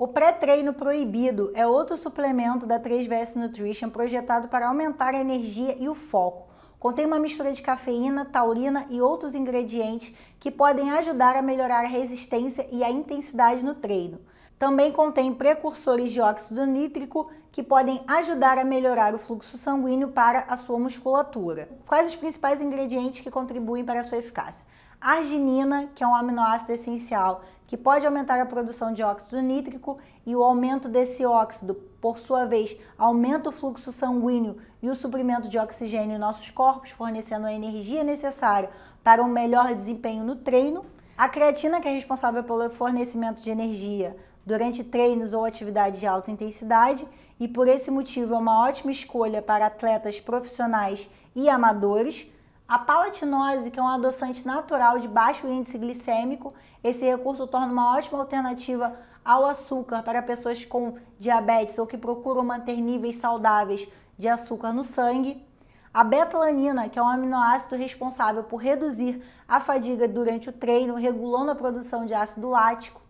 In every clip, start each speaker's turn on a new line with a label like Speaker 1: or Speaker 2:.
Speaker 1: O pré-treino proibido é outro suplemento da 3VS Nutrition projetado para aumentar a energia e o foco. Contém uma mistura de cafeína, taurina e outros ingredientes que podem ajudar a melhorar a resistência e a intensidade no treino. Também contém precursores de óxido nítrico que podem ajudar a melhorar o fluxo sanguíneo para a sua musculatura. Quais os principais ingredientes que contribuem para a sua eficácia? arginina, que é um aminoácido essencial que pode aumentar a produção de óxido nítrico e o aumento desse óxido, por sua vez, aumenta o fluxo sanguíneo e o suprimento de oxigênio em nossos corpos, fornecendo a energia necessária para um melhor desempenho no treino. A creatina, que é responsável pelo fornecimento de energia durante treinos ou atividades de alta intensidade, e por esse motivo é uma ótima escolha para atletas profissionais e amadores a palatinose, que é um adoçante natural de baixo índice glicêmico, esse recurso torna uma ótima alternativa ao açúcar para pessoas com diabetes ou que procuram manter níveis saudáveis de açúcar no sangue. A betalanina, que é um aminoácido responsável por reduzir a fadiga durante o treino, regulando a produção de ácido lático.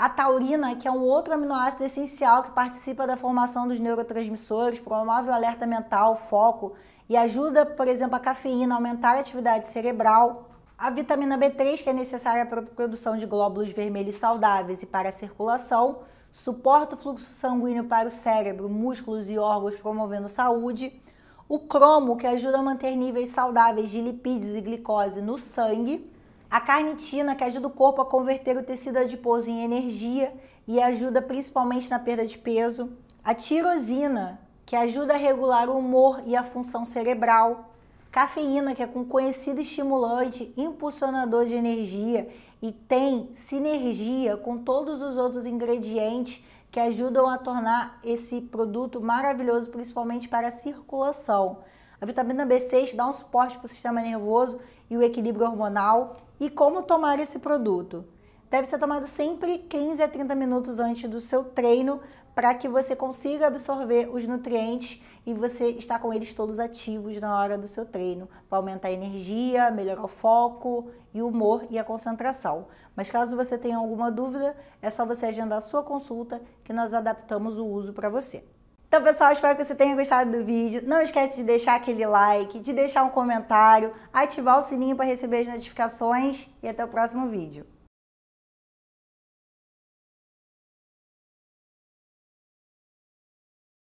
Speaker 1: A taurina, que é um outro aminoácido essencial que participa da formação dos neurotransmissores, promove o alerta mental, foco e ajuda, por exemplo, a cafeína a aumentar a atividade cerebral. A vitamina B3, que é necessária para a produção de glóbulos vermelhos saudáveis e para a circulação, suporta o fluxo sanguíneo para o cérebro, músculos e órgãos, promovendo saúde. O cromo, que ajuda a manter níveis saudáveis de lipídios e glicose no sangue. A carnitina, que ajuda o corpo a converter o tecido adiposo em energia e ajuda principalmente na perda de peso. A tirosina, que ajuda a regular o humor e a função cerebral. Cafeína, que é um conhecido estimulante, impulsionador de energia e tem sinergia com todos os outros ingredientes que ajudam a tornar esse produto maravilhoso, principalmente para a circulação. A vitamina B6 dá um suporte para o sistema nervoso e o equilíbrio hormonal. E como tomar esse produto? Deve ser tomado sempre 15 a 30 minutos antes do seu treino para que você consiga absorver os nutrientes e você está com eles todos ativos na hora do seu treino, para aumentar a energia, melhorar o foco e o humor e a concentração. Mas caso você tenha alguma dúvida, é só você agendar a sua consulta que nós adaptamos o uso para você. Então, pessoal, espero que você tenha gostado do vídeo. Não esquece de deixar aquele like, de deixar um comentário, ativar o sininho para receber as notificações e até o próximo vídeo.